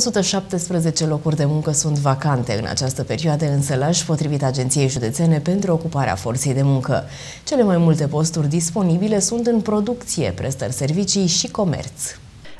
117 locuri de muncă sunt vacante în această perioadă în Sălaș, potrivit Agenției Județene pentru Ocuparea Forței de Muncă. Cele mai multe posturi disponibile sunt în producție, prestări servicii și comerț.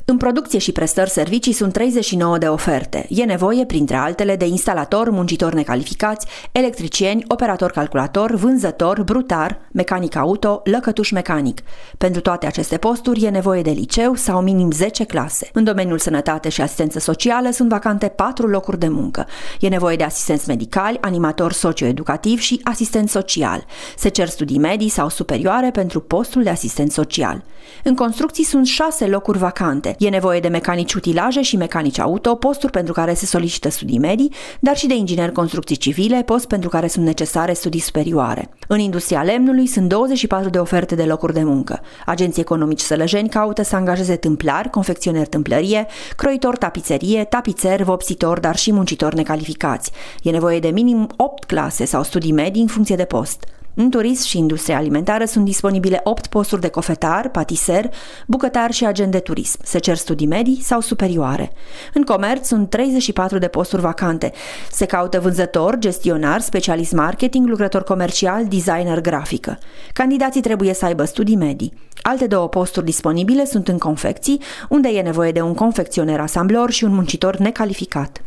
În producție și prestări servicii sunt 39 de oferte. E nevoie, printre altele, de instalator, muncitori necalificați, electricieni, operator calculator, vânzător, brutar, mecanic auto, lăcătuș mecanic. Pentru toate aceste posturi e nevoie de liceu sau minim 10 clase. În domeniul sănătate și asistență socială sunt vacante 4 locuri de muncă. E nevoie de asistenți medicali, animator socioeducativ și asistent social. Se cer studii medii sau superioare pentru postul de asistent social. În construcții sunt șase locuri vacante. E nevoie de mecanici utilaje și mecanici auto, posturi pentru care se solicită studii medii, dar și de ingineri construcții civile, post pentru care sunt necesare studii superioare. În industria lemnului sunt 24 de oferte de locuri de muncă. Agenții economici sălăjeni caută să angajeze tâmplar, confecționer tâmplărie, croitor tapiserie, tapițer, vopsitor, dar și muncitori necalificați. E nevoie de minim 8 clase sau studii medii în funcție de post. În turism și industria alimentară sunt disponibile 8 posturi de cofetar, patiser, bucătar și agent de turism. Se cer studii medii sau superioare. În comerț sunt 34 de posturi vacante. Se caută vânzător, gestionar, specialist marketing, lucrător comercial, designer grafică. Candidații trebuie să aibă studii medii. Alte două posturi disponibile sunt în confecții, unde e nevoie de un confecționer asamblor și un muncitor necalificat.